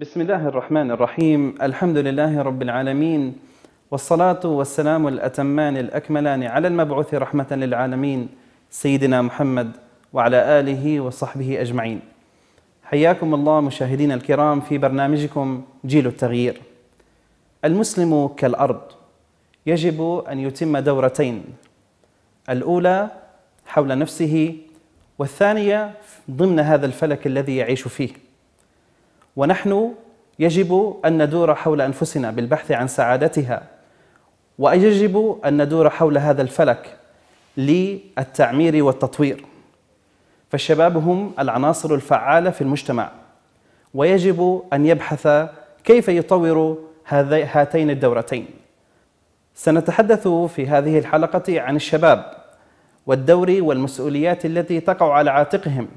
بسم الله الرحمن الرحيم الحمد لله رب العالمين والصلاة والسلام الأتمان الأكملان على المبعوث رحمة للعالمين سيدنا محمد وعلى آله وصحبه أجمعين حياكم الله مشاهدينا الكرام في برنامجكم جيل التغيير المسلم كالأرض يجب أن يتم دورتين الأولى حول نفسه والثانية ضمن هذا الفلك الذي يعيش فيه ونحن يجب أن ندور حول أنفسنا بالبحث عن سعادتها ويجب أن ندور حول هذا الفلك للتعمير والتطوير فالشباب هم العناصر الفعالة في المجتمع ويجب أن يبحث كيف يطور هاتين الدورتين سنتحدث في هذه الحلقة عن الشباب والدور والمسؤوليات التي تقع على عاتقهم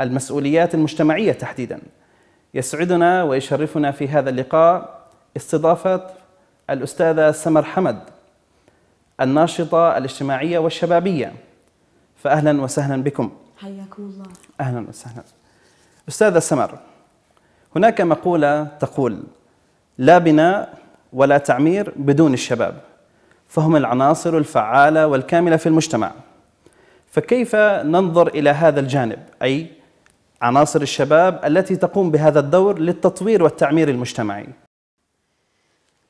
المسؤوليات المجتمعية تحديداً يسعدنا ويشرفنا في هذا اللقاء استضافة الأستاذة سمر حمد الناشطة الاجتماعية والشبابية فأهلا وسهلا بكم حياكم الله أهلا وسهلا أستاذة سمر هناك مقولة تقول لا بناء ولا تعمير بدون الشباب فهم العناصر الفعالة والكاملة في المجتمع فكيف ننظر إلى هذا الجانب أي عناصر الشباب التي تقوم بهذا الدور للتطوير والتعمير المجتمعي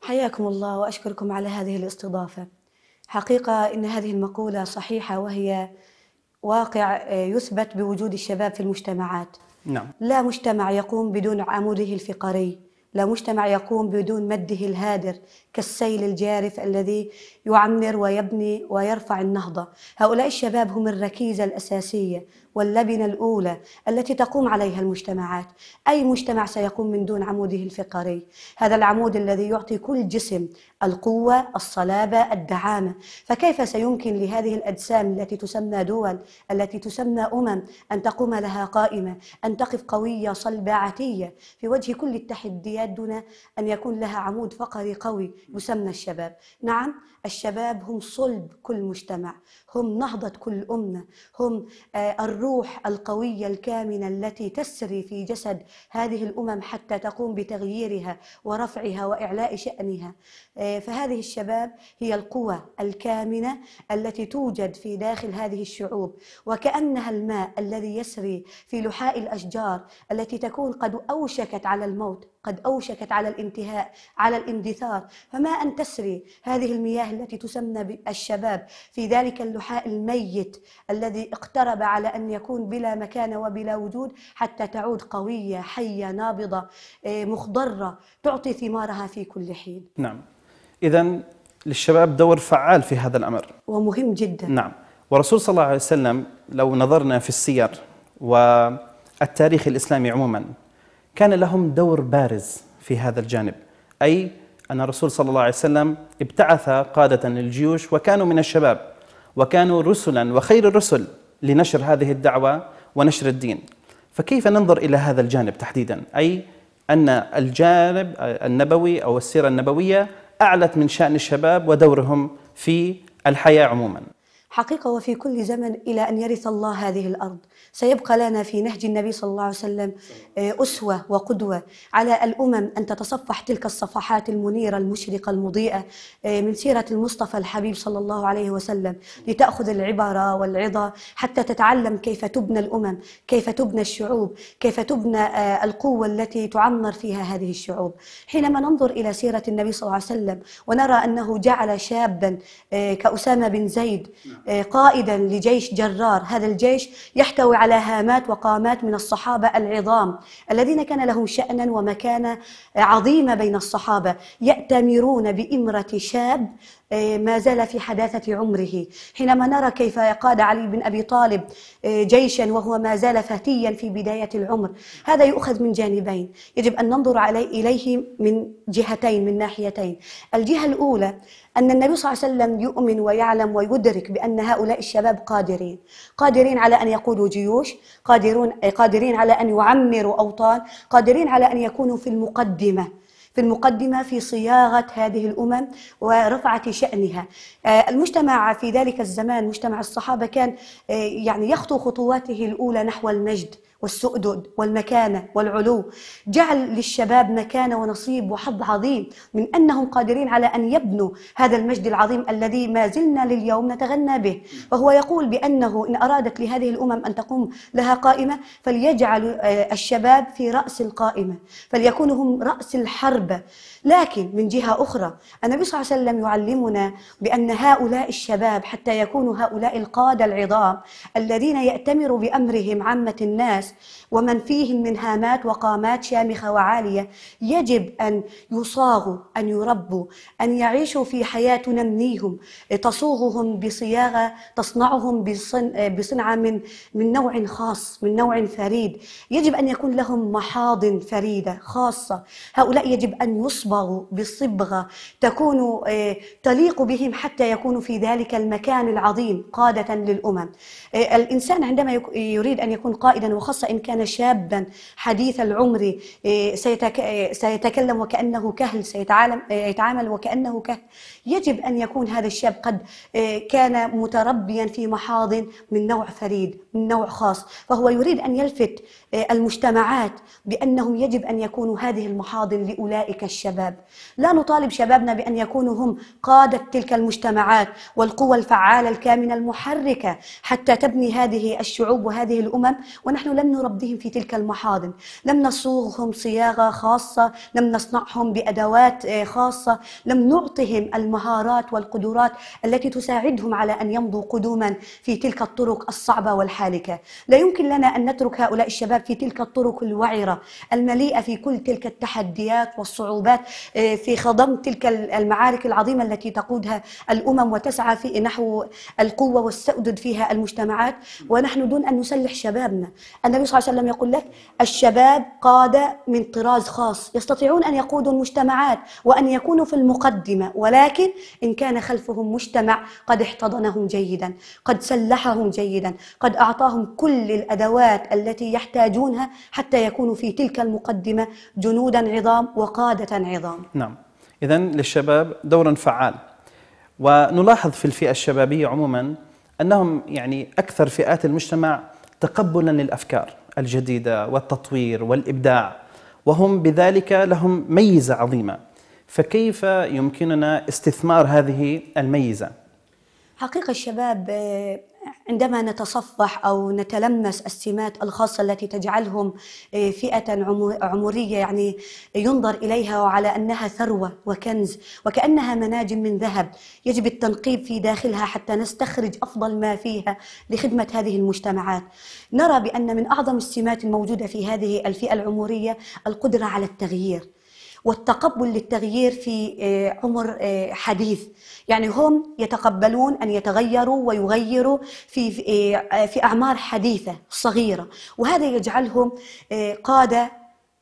حياكم الله واشكركم على هذه الاستضافه حقيقه ان هذه المقوله صحيحه وهي واقع آه، يثبت بوجود الشباب في المجتمعات نعم. لا مجتمع يقوم بدون عموده الفقري لا مجتمع يقوم بدون مده الهادر كالسيل الجارف الذي يعمر ويبني ويرفع النهضة هؤلاء الشباب هم الركيزة الأساسية واللبنة الأولى التي تقوم عليها المجتمعات أي مجتمع سيقوم من دون عموده الفقري هذا العمود الذي يعطي كل جسم القوة الصلابة الدعامة فكيف سيمكن لهذه الأجسام التي تسمى دول التي تسمى أمم أن تقوم لها قائمة أن تقف قوية صلبة عتية في وجه كل التحديات دون أن يكون لها عمود فقري قوي مسمى الشباب نعم الشباب هم صلب كل مجتمع هم نهضة كل أمة هم آه، الروح القوية الكامنة التي تسري في جسد هذه الأمم حتى تقوم بتغييرها ورفعها وإعلاء شأنها آه، فهذه الشباب هي القوى الكامنة التي توجد في داخل هذه الشعوب وكأنها الماء الذي يسري في لحاء الأشجار التي تكون قد أوشكت على الموت قد أوشكت على الانتهاء على الاندثار فما أن تسري هذه المياه التي تسمى بالشباب في ذلك اللحاء الميت الذي اقترب على أن يكون بلا مكان وبلا وجود حتى تعود قوية حية نابضة آه، مخضرة تعطي ثمارها في كل حين نعم إذا للشباب دور فعال في هذا الأمر ومهم جدا نعم ورسول صلى الله عليه وسلم لو نظرنا في السير والتاريخ الإسلامي عموما كان لهم دور بارز في هذا الجانب أي أن الرسول صلى الله عليه وسلم ابتعث قادة للجيوش وكانوا من الشباب وكانوا رسلا وخير الرسل لنشر هذه الدعوة ونشر الدين فكيف ننظر إلى هذا الجانب تحديدا أي أن الجانب النبوي أو السيرة النبوية أعلت من شأن الشباب ودورهم في الحياة عموما حقيقة وفي كل زمن إلى أن يرث الله هذه الأرض سيبقى لنا في نهج النبي صلى الله عليه وسلم آه، أسوة وقدوة على الأمم أن تتصفح تلك الصفحات المنيرة المشرقة المضيئة آه، من سيرة المصطفى الحبيب صلى الله عليه وسلم لتأخذ العبرة والعظة حتى تتعلم كيف تبنى الأمم كيف تبنى الشعوب كيف تبنى آه، القوة التي تعمر فيها هذه الشعوب حينما ننظر إلى سيرة النبي صلى الله عليه وسلم ونرى أنه جعل شابا كأسامة بن زيد نعم. آه، قائدا لجيش جرار هذا الجيش يحتوي على هامات وقامات من الصحابة العظام الذين كان لهم شأنا ومكانة عظيمة بين الصحابة يأتمرون بإمرة شاب إيه، ما زال في حداثة عمره حينما نرى كيف قاد علي بن أبي طالب إيه، جيشا وهو ما زال فتيا في بداية العمر هذا يؤخذ من جانبين يجب أن ننظر علي إليه من جهتين من ناحيتين الجهة الأولى أن النبي صلى الله عليه وسلم يؤمن ويعلم ويدرك بأن هؤلاء الشباب قادرين قادرين على أن يقودوا جيوش قادرون قادرين على أن يعمروا أوطان قادرين على أن يكونوا في المقدمة في المقدمة في صياغة هذه الأمم ورفعة شأنها آه، المجتمع في ذلك الزمان مجتمع الصحابة كان آه، يعني يخطو خطواته الأولى نحو المجد والسؤدد والمكانة والعلو جعل للشباب مكانة ونصيب وحظ عظيم من أنهم قادرين على أن يبنوا هذا المجد العظيم الذي ما زلنا لليوم نتغنى به وهو يقول بأنه إن أرادت لهذه الأمم أن تقوم لها قائمة فليجعل آه، الشباب في رأس القائمة فليكونوا هم رأس الحرب الحرب لكن من جهة أخرى النبي صلى الله عليه وسلم يعلمنا بأن هؤلاء الشباب حتى يكونوا هؤلاء القادة العظام الذين يأتمر بأمرهم عامة الناس ومن فيهم من هامات وقامات شامخة وعالية يجب أن يصاغوا أن يربوا أن يعيشوا في حياة تنميهم تصوغهم بصياغة تصنعهم بصنعة من من نوع خاص من نوع فريد يجب أن يكون لهم محاضن فريدة خاصة هؤلاء يجب يجب أن يصبغوا بصبغة تكون آه، تليق بهم حتى يكونوا في ذلك المكان العظيم قادة للأمم آه، الإنسان عندما يريد أن يكون قائدا وخاصة إن كان شابا حديث العمر آه، سيتكلم وكأنه كهل سيتعامل وكأنه كهل يجب أن يكون هذا الشاب قد كان متربيا في محاضن من نوع فريد من نوع خاص فهو يريد أن يلفت آه، المجتمعات بأنهم يجب أن يكونوا هذه المحاضن لأولئك الشباب لا نطالب شبابنا بأن يكونوا هم قادة تلك المجتمعات والقوى الفعالة الكامنة المحركة حتى تبني هذه الشعوب وهذه الأمم ونحن لم نربيهم في تلك المحاضن لم نصوغهم صياغة خاصة لم نصنعهم بأدوات آه، خاصة لم نعطهم المهارات والقدرات التي تساعدهم على أن يمضوا قدوما في تلك الطرق الصعبة والحالكة لا يمكن لنا أن نترك هؤلاء الشباب الشباب في تلك الطرق الوعرة المليئة في كل تلك التحديات والصعوبات آه، في خضم تلك المعارك العظيمة التي تقودها الأمم وتسعى في نحو القوة والسؤدد فيها المجتمعات ونحن دون أن نسلح شبابنا النبي صلى الله عليه وسلم يقول لك الشباب قادة من طراز خاص يستطيعون أن يقودوا المجتمعات وأن يكونوا في المقدمة ولكن إن كان خلفهم مجتمع قد احتضنهم جيدا قد سلحهم جيدا قد أعطاهم كل الأدوات التي يحتاج يحتاجونها حتى يكونوا في تلك المقدمة جنودا عظام وقادة عظام نعم إذا للشباب دور فعال ونلاحظ في الفئة الشبابية عموما أنهم يعني أكثر فئات المجتمع تقبلا للأفكار الجديدة والتطوير والإبداع وهم بذلك لهم ميزة عظيمة فكيف يمكننا استثمار هذه الميزة؟ حقيقة الشباب عندما نتصفح او نتلمس السمات الخاصه التي تجعلهم آه، فئه عمريه يعني ينظر اليها وعلى انها ثروه وكنز وكانها مناجم من ذهب يجب التنقيب في داخلها حتى نستخرج افضل ما فيها لخدمه هذه المجتمعات. نرى بان من اعظم السمات الموجوده في هذه الفئه العمريه القدره على التغيير. والتقبل للتغيير في آه، عمر آه، حديث يعني هم يتقبلون أن يتغيروا ويغيروا في آه، في أعمار حديثة صغيرة وهذا يجعلهم قادة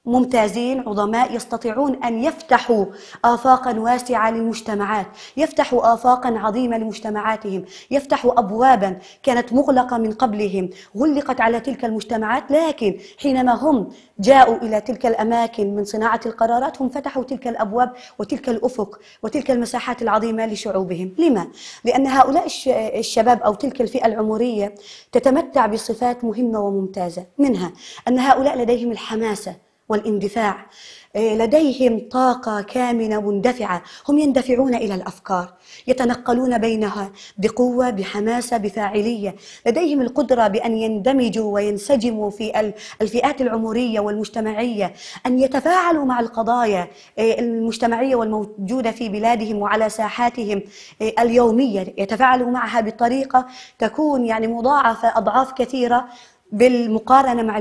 ممتازين عظماء يستطيعون أن يفتحوا آفاقا واسعة للمجتمعات يفتحوا آفاقا عظيمة لمجتمعاتهم يفتحوا أبوابا كانت مغلقة من قبلهم غلقت على تلك المجتمعات لكن حينما هم جاءوا إلى تلك الأماكن من صناعة القرارات هم فتحوا تلك الأبواب وتلك الأفق وتلك المساحات العظيمة لشعوبهم لما؟ لأن هؤلاء الشباب أو تلك الفئة العمرية تتمتع بصفات مهمة وممتازة منها أن هؤلاء لديهم الحماسة والاندفاع آه، لديهم طاقة كامنة مندفعة هم يندفعون إلى الأفكار يتنقلون بينها بقوة بحماسة بفاعلية لديهم القدرة بأن يندمجوا وينسجموا في الفئات العمرية والمجتمعية أن يتفاعلوا مع القضايا آه، المجتمعية والموجودة في بلادهم وعلى ساحاتهم آه، اليومية يتفاعلوا معها بطريقة تكون يعني مضاعفة أضعاف كثيرة بالمقارنة مع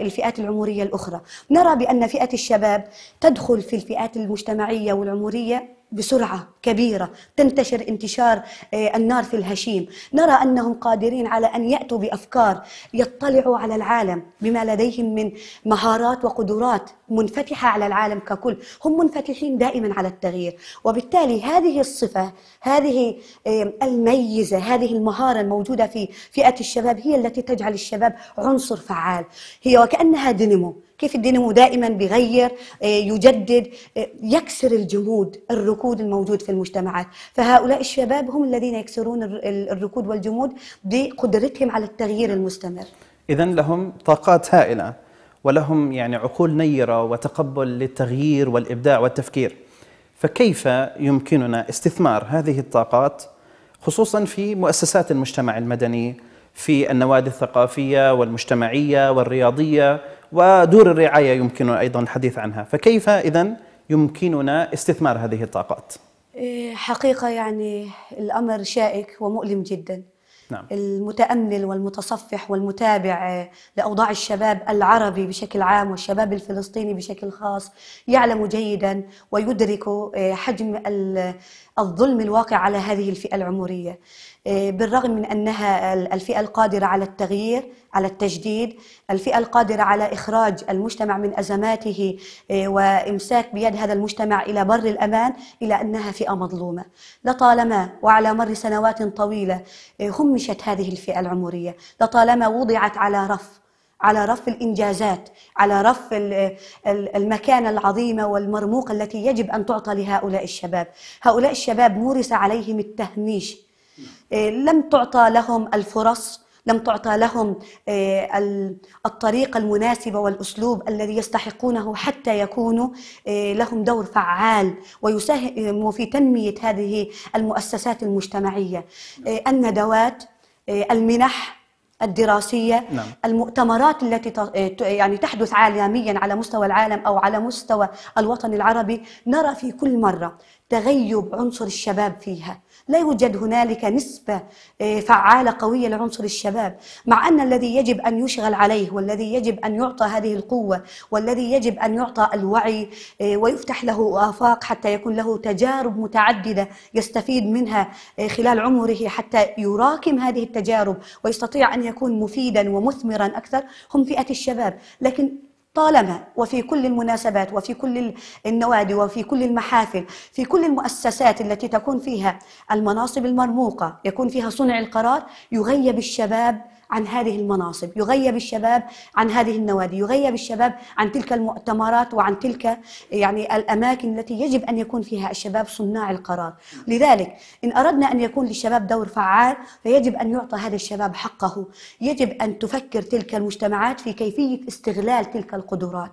الفئات العمرية الأخرى نرى بأن فئة الشباب تدخل في الفئات المجتمعية والعمرية بسرعة كبيرة تنتشر انتشار آه، النار في الهشيم نرى أنهم قادرين على أن يأتوا بأفكار يطلعوا على العالم بما لديهم من مهارات وقدرات منفتحة على العالم ككل هم منفتحين دائما على التغيير وبالتالي هذه الصفة هذه آه، الميزة هذه المهارة الموجودة في فئة الشباب هي التي تجعل الشباب عنصر فعال هي وكأنها دينامو كيف الدينامو دائما بيغير آه، يجدد آه، يكسر الجمود الركود الموجود في المجتمعات فهؤلاء الشباب هم الذين يكسرون الركود والجمود بقدرتهم على التغيير المستمر إذا لهم طاقات هائلة ولهم يعني عقول نيرة وتقبل للتغيير والإبداع والتفكير فكيف يمكننا استثمار هذه الطاقات خصوصا في مؤسسات المجتمع المدني في النوادي الثقافية والمجتمعية والرياضية ودور الرعاية يمكن أيضا الحديث عنها فكيف إذا يمكننا استثمار هذه الطاقات؟ إيه، حقيقة يعني الأمر شائك ومؤلم جدا نعم. المتأمل والمتصفح والمتابع لأوضاع الشباب العربي بشكل عام والشباب الفلسطيني بشكل خاص يعلم جيدا ويدرك إيه، حجم الظلم الواقع على هذه الفئة العمرية آه، بالرغم من أنها الفئة القادرة على التغيير على التجديد الفئة القادرة على إخراج المجتمع من أزماته آه، وإمساك بيد هذا المجتمع إلى بر الأمان إلا أنها فئة مظلومة لطالما وعلى مر سنوات طويلة آه، همشت هذه الفئة العمرية لطالما وضعت على رف على رف الانجازات على رف المكانه العظيمه والمرموقه التي يجب ان تعطى لهؤلاء الشباب هؤلاء الشباب مورس عليهم التهميش إيه، لم تعطى لهم الفرص لم تعطى لهم إيه، الطريقة المناسبة والأسلوب الذي يستحقونه حتى يكونوا إيه، لهم دور فعال ويساهموا في تنمية هذه المؤسسات المجتمعية الندوات المنح الدراسيه نعم. المؤتمرات التي إيه، يعني تحدث عالميا على مستوى العالم او على مستوى الوطن العربي نرى في كل مره تغيب عنصر الشباب فيها لا يوجد هنالك نسبة آه، فعالة قوية لعنصر الشباب مع أن الذي يجب أن يشغل عليه والذي يجب أن يعطى هذه القوة والذي يجب أن يعطى الوعي آه، ويفتح له آفاق حتى يكون له تجارب متعددة يستفيد منها آه، خلال عمره حتى يراكم هذه التجارب ويستطيع أن يكون مفيدا ومثمرا أكثر هم فئة الشباب لكن طالما وفي كل المناسبات وفي كل النوادي وفي كل المحافل في كل المؤسسات التي تكون فيها المناصب المرموقة يكون فيها صنع القرار يغيب الشباب عن هذه المناصب يغيب الشباب عن هذه النوادي يغيب الشباب عن تلك المؤتمرات وعن تلك يعني الأماكن التي يجب أن يكون فيها الشباب صناع القرار لذلك إن أردنا أن يكون للشباب دور فعال فيجب أن يعطى هذا الشباب حقه يجب أن تفكر تلك المجتمعات في كيفية استغلال تلك القدرات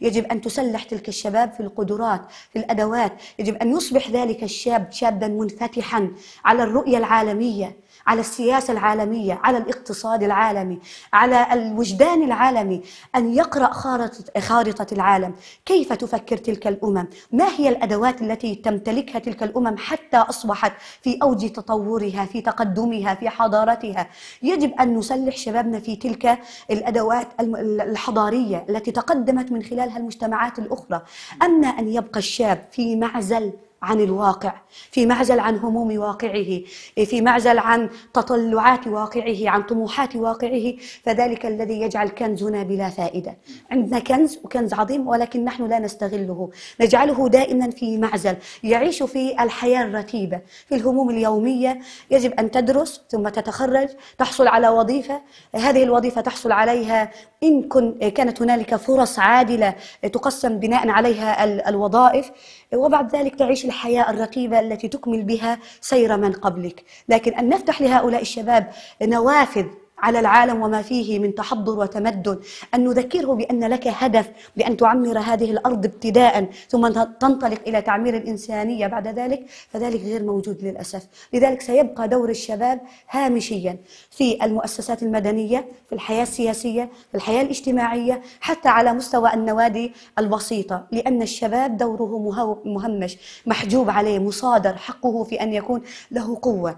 يجب أن تسلح تلك الشباب في القدرات في الأدوات يجب أن يصبح ذلك الشاب شابا منفتحا على الرؤية العالمية على السياسة العالمية على الاقتصاد العالمي على الوجدان العالمي أن يقرأ خارطة, خارطة العالم كيف تفكر تلك الأمم ما هي الأدوات التي تمتلكها تلك الأمم حتى أصبحت في أوج تطورها في تقدمها في حضارتها يجب أن نسلح شبابنا في تلك الأدوات الحضارية التي تقدمت من خلالها المجتمعات الأخرى أما أن يبقى الشاب في معزل عن الواقع في معزل عن هموم واقعه في معزل عن تطلعات واقعه عن طموحات واقعه فذلك الذي يجعل كنزنا بلا فائدة عندنا كنز وكنز عظيم ولكن نحن لا نستغله نجعله دائما في معزل يعيش في الحياة الرتيبة في الهموم اليومية يجب أن تدرس ثم تتخرج تحصل على وظيفة هذه الوظيفة تحصل عليها إن كانت هنالك فرص عادلة تقسم بناء عليها الوظائف وبعد ذلك تعيش الحياة الرقيبة التي تكمل بها سير من قبلك لكن أن نفتح لهؤلاء الشباب نوافذ على العالم وما فيه من تحضر وتمدن أن نذكره بأن لك هدف بأن تعمر هذه الأرض ابتداء ثم تنطلق إلى تعمير الإنسانية بعد ذلك فذلك غير موجود للأسف لذلك سيبقى دور الشباب هامشيا في المؤسسات المدنية في الحياة السياسية في الحياة الاجتماعية حتى على مستوى النوادي البسيطة لأن الشباب دوره مهمش محجوب عليه مصادر حقه في أن يكون له قوة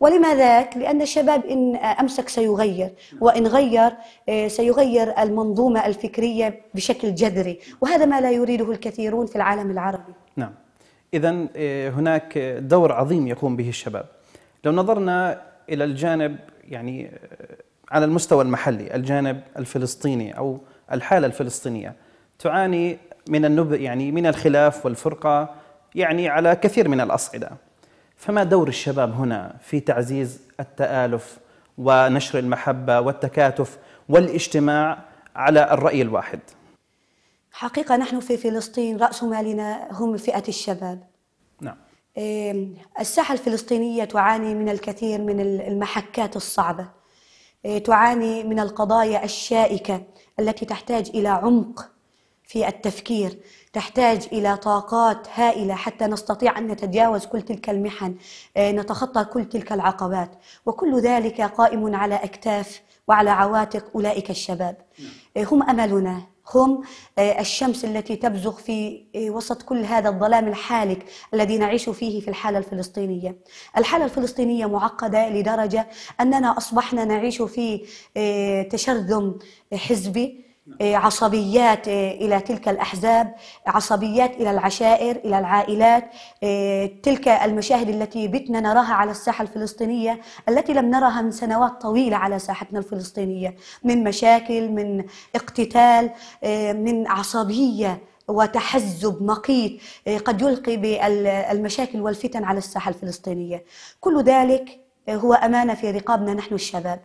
ولماذا؟ لأن الشباب إن أمسك سيغير وإن غير آه، سيغير المنظومة الفكرية بشكل جذري وهذا ما لا يريده الكثيرون في العالم العربي نعم إذا آه، هناك دور عظيم يقوم به الشباب لو نظرنا إلى الجانب يعني آه، على المستوى المحلي الجانب الفلسطيني أو الحالة الفلسطينية تعاني من النب يعني من الخلاف والفرقة يعني على كثير من الأصعدة فما دور الشباب هنا في تعزيز التآلف ونشر المحبة والتكاتف والاجتماع على الرأي الواحد حقيقة نحن في فلسطين رأس مالنا هم فئة الشباب نعم إيه، الساحة الفلسطينية تعاني من الكثير من المحكات الصعبة إيه، تعاني من القضايا الشائكة التي تحتاج إلى عمق في التفكير تحتاج إلى طاقات هائلة حتى نستطيع أن نتجاوز كل تلك المحن آه، نتخطى كل تلك العقبات وكل ذلك قائم على أكتاف وعلى عواتق أولئك الشباب نعم. آه، هم أملنا هم آه، الشمس التي تبزغ في وسط كل هذا الظلام الحالك الذي نعيش فيه في الحالة الفلسطينية الحالة الفلسطينية معقدة لدرجة أننا أصبحنا نعيش في تشرذم حزبي إيه، عصبيات إيه، الى تلك الاحزاب، عصبيات الى العشائر، الى العائلات، إيه، تلك المشاهد التي بتنا نراها على الساحه الفلسطينيه التي لم نراها من سنوات طويله على ساحتنا الفلسطينيه، من مشاكل، من اقتتال، من عصبيه وتحزب مقيت قد يلقي بالمشاكل والفتن على الساحه الفلسطينيه. كل ذلك هو امانه في رقابنا نحن الشباب.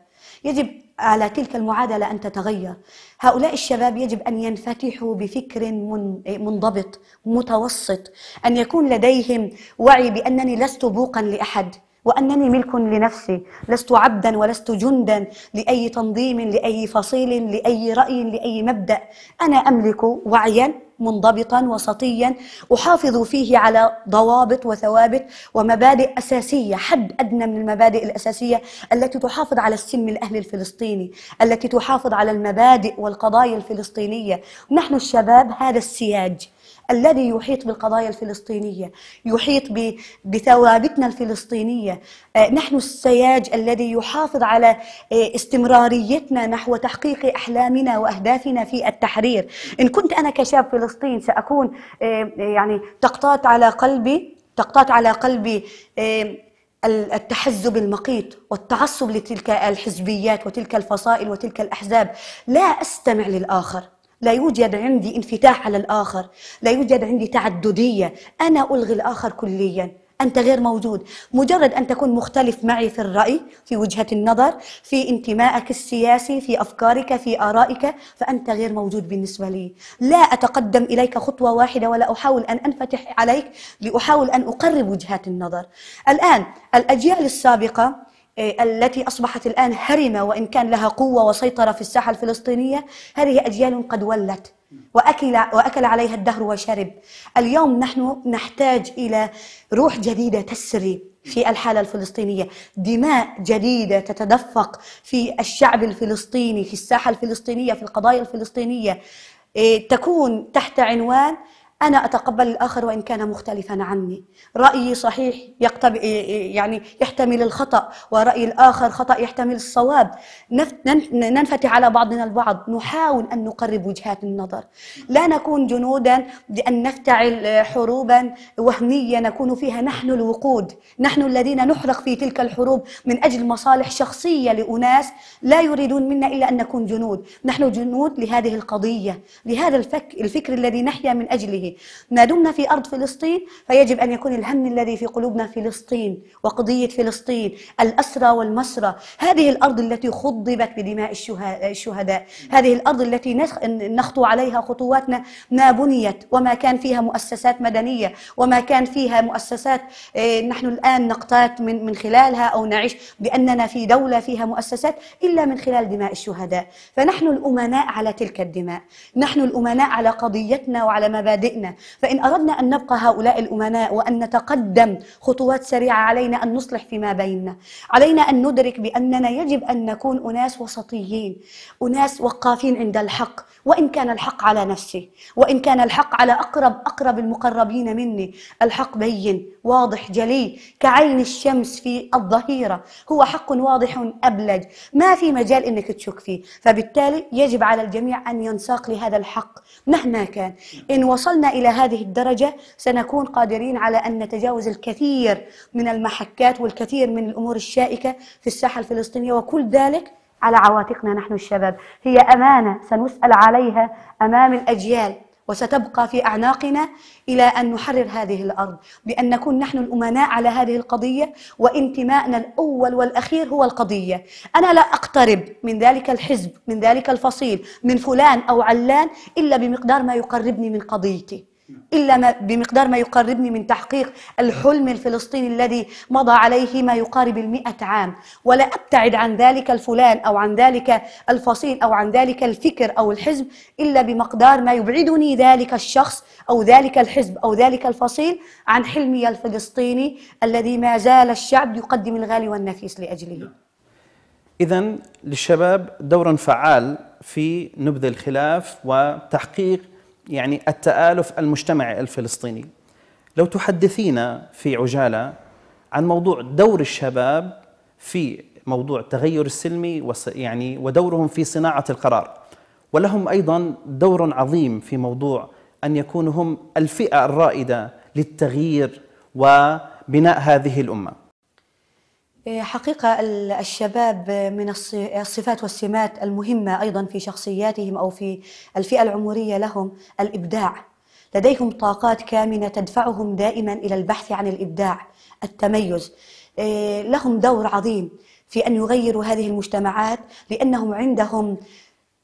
يجب على تلك المعادلة أن تتغير هؤلاء الشباب يجب أن ينفتحوا بفكر منضبط متوسط أن يكون لديهم وعي بأنني لست بوقا لأحد وأنني ملك لنفسي لست عبدا ولست جندا لأي تنظيم لأي فصيل لأي رأي لأي مبدأ أنا أملك وعيا منضبطا وسطيا احافظ فيه على ضوابط وثوابت ومبادئ اساسيه حد ادنى من المبادئ الاساسيه التي تحافظ على السم الاهلي الفلسطيني التي تحافظ على المبادئ والقضايا الفلسطينيه نحن الشباب هذا السياج الذي يحيط بالقضايا الفلسطينية يحيط بثوابتنا الفلسطينية آه، نحن السياج الذي يحافظ على آه، استمراريتنا نحو تحقيق أحلامنا وأهدافنا في التحرير إن كنت أنا كشاب فلسطين سأكون آه، يعني تقطات على قلبي تقطات على قلبي التحزب المقيت والتعصب لتلك الحزبيات وتلك الفصائل وتلك الأحزاب لا أستمع للآخر لا يوجد عندي انفتاح على الآخر لا يوجد عندي تعددية أنا ألغي الآخر كليا أنت غير موجود مجرد أن تكون مختلف معي في الرأي في وجهة النظر في انتمائك السياسي في أفكارك في آرائك فأنت غير موجود بالنسبة لي لا أتقدم إليك خطوة واحدة ولا أحاول أن أنفتح عليك لأحاول أن أقرب وجهات النظر الآن الأجيال السابقة إيه، التي أصبحت الآن هرمة وإن كان لها قوة وسيطرة في الساحة الفلسطينية هذه أجيال قد ولت وأكل, وأكل عليها الدهر وشرب اليوم نحن نحتاج إلى روح جديدة تسري في الحالة الفلسطينية دماء جديدة تتدفق في الشعب الفلسطيني في الساحة الفلسطينية في القضايا الفلسطينية إيه، تكون تحت عنوان أنا أتقبل الآخر وإن كان مختلفا عني رأيي صحيح يقتب... يعني يحتمل الخطأ ورأي الآخر خطأ يحتمل الصواب نف... ننفتح على بعضنا البعض نحاول أن نقرب وجهات النظر لا نكون جنودا لأن نفتعل آه، حروبا وهمية نكون فيها نحن الوقود نحن الذين نحرق في تلك الحروب من أجل مصالح شخصية لأناس لا يريدون منا إلا أن نكون جنود نحن جنود لهذه القضية لهذا الفك... الفكر الذي نحيا من أجله ما دمنا في أرض فلسطين فيجب أن يكون الهم الذي في قلوبنا فلسطين وقضية فلسطين الأسرى والمسرى هذه الأرض التي خضبت بدماء الشهداء هذه الأرض التي نخطو عليها خطواتنا ما بنيت وما كان فيها مؤسسات مدنية وما كان فيها مؤسسات آه، نحن الآن نقتات من من خلالها أو نعيش بأننا في دولة فيها مؤسسات إلا من خلال دماء الشهداء فنحن الأمناء على تلك الدماء نحن الأمناء على قضيتنا وعلى مبادئنا شئنا فإن أردنا أن نبقى هؤلاء الأمناء وأن نتقدم خطوات سريعة علينا أن نصلح فيما بيننا علينا أن ندرك بأننا يجب أن نكون أناس وسطيين أناس وقافين عند الحق وإن كان الحق على نفسي وإن كان الحق على أقرب أقرب المقربين مني الحق بين واضح جلي كعين الشمس في الظهيرة هو حق واضح أبلج ما في مجال أنك تشك فيه فبالتالي يجب على الجميع أن ينساق لهذا الحق مهما كان إن وصلنا إلى هذه الدرجة سنكون قادرين على أن نتجاوز الكثير من المحكات والكثير من الأمور الشائكة في الساحة الفلسطينية وكل ذلك على عواتقنا نحن الشباب هي أمانة سنسأل عليها أمام الأجيال وستبقى في أعناقنا إلى أن نحرر هذه الأرض بأن نكون نحن الأمناء على هذه القضية وانتمائنا الأول والأخير هو القضية أنا لا أقترب من ذلك الحزب من ذلك الفصيل من فلان أو علان إلا بمقدار ما يقربني من قضيتي إلا ما بمقدار ما يقربني من تحقيق الحلم الفلسطيني الذي مضى عليه ما يقارب المئة عام ولا أبتعد عن ذلك الفلان أو عن ذلك الفصيل أو عن ذلك الفكر أو الحزب إلا بمقدار ما يبعدني ذلك الشخص أو ذلك الحزب أو ذلك الفصيل عن حلمي الفلسطيني الذي ما زال الشعب يقدم الغالي والنفيس لأجله إذا للشباب دور فعال في نبذ الخلاف وتحقيق يعني التآلف المجتمعي الفلسطيني لو تحدثينا في عجالة عن موضوع دور الشباب في موضوع التغير السلمي يعني ودورهم في صناعة القرار ولهم أيضا دور عظيم في موضوع أن يكونوا هم الفئة الرائدة للتغيير وبناء هذه الأمة حقيقة الشباب من الصفات والسمات المهمة أيضا في شخصياتهم أو في الفئة العمرية لهم الإبداع لديهم طاقات كامنة تدفعهم دائما إلى البحث عن الإبداع التميز إيه، لهم دور عظيم في أن يغيروا هذه المجتمعات لأنهم عندهم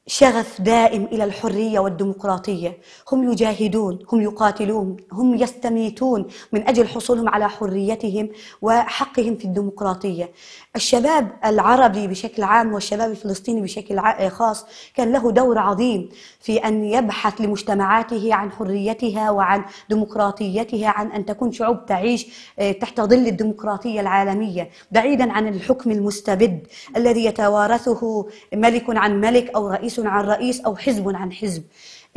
شغف دائم الى الحريه والديمقراطيه، هم يجاهدون، هم يقاتلون، هم يستميتون من اجل حصولهم على حريتهم وحقهم في الديمقراطيه. الشباب العربي بشكل عام والشباب الفلسطيني بشكل خاص كان له دور عظيم في ان يبحث لمجتمعاته عن حريتها وعن ديمقراطيتها، عن ان تكون شعوب تعيش آه، تحت ظل الديمقراطيه العالميه، بعيدا عن الحكم المستبد الذي يتوارثه ملك عن ملك او رئيس رئيس عن رئيس أو حزب عن حزب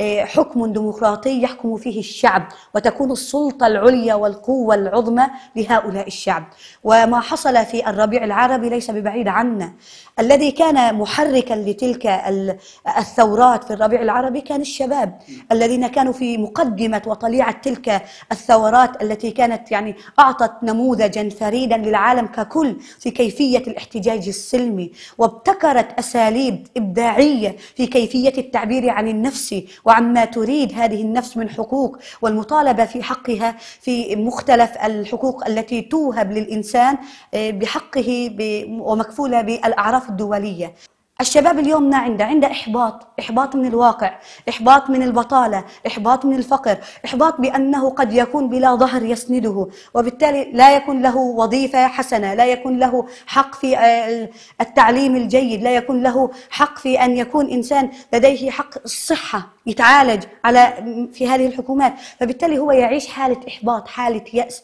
إيه، حكم ديمقراطي يحكم فيه الشعب وتكون السلطة العليا والقوة العظمى لهؤلاء الشعب وما حصل في الربيع العربي ليس ببعيد عنا الذي كان محركا لتلك الثورات في الربيع العربي كان الشباب الذين كانوا في مقدمة وطليعة تلك الثورات التي كانت يعني أعطت نموذجا فريدا للعالم ككل في كيفية الاحتجاج السلمي وابتكرت أساليب إبداعية في كيفية التعبير عن النفس وعما تريد هذه النفس من حقوق والمطالبة في حقها في مختلف الحقوق التي توهب للإنسان آه، بحقه ومكفولة بالأعراف الدولية الشباب اليوم ما عنده عنده إحباط إحباط من الواقع إحباط من البطالة إحباط من الفقر إحباط بأنه قد يكون بلا ظهر يسنده وبالتالي لا يكون له وظيفة حسنة لا يكون له حق في آه، التعليم الجيد لا يكون له حق في أن يكون إنسان لديه حق الصحة يتعالج على في هذه الحكومات فبالتالي هو يعيش حالة إحباط حالة يأس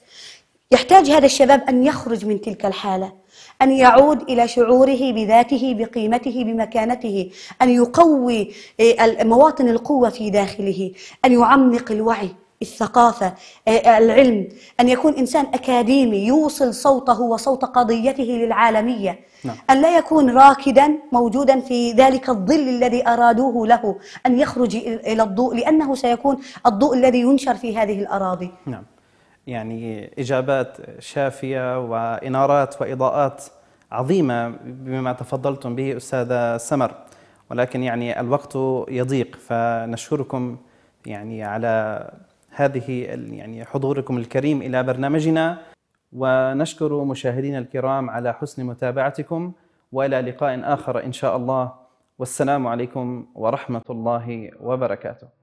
يحتاج هذا الشباب أن يخرج من تلك الحالة أن يعود إلى شعوره بذاته بقيمته بمكانته أن يقوي إيه، مواطن القوة في داخله أن يعمق الوعي الثقافة إيه، العلم أن يكون إنسان أكاديمي يوصل صوته وصوت قضيته للعالمية نعم. أن لا يكون راكدا موجودا في ذلك الظل الذي أرادوه له أن يخرج إلى الضوء لأنه سيكون الضوء الذي ينشر في هذه الأراضي نعم يعني إجابات شافية وإنارات وإضاءات عظيمة بما تفضلتم به أستاذة سمر ولكن يعني الوقت يضيق فنشكركم يعني على هذه يعني حضوركم الكريم إلى برنامجنا ونشكر مشاهدينا الكرام على حسن متابعتكم والى لقاء اخر ان شاء الله والسلام عليكم ورحمه الله وبركاته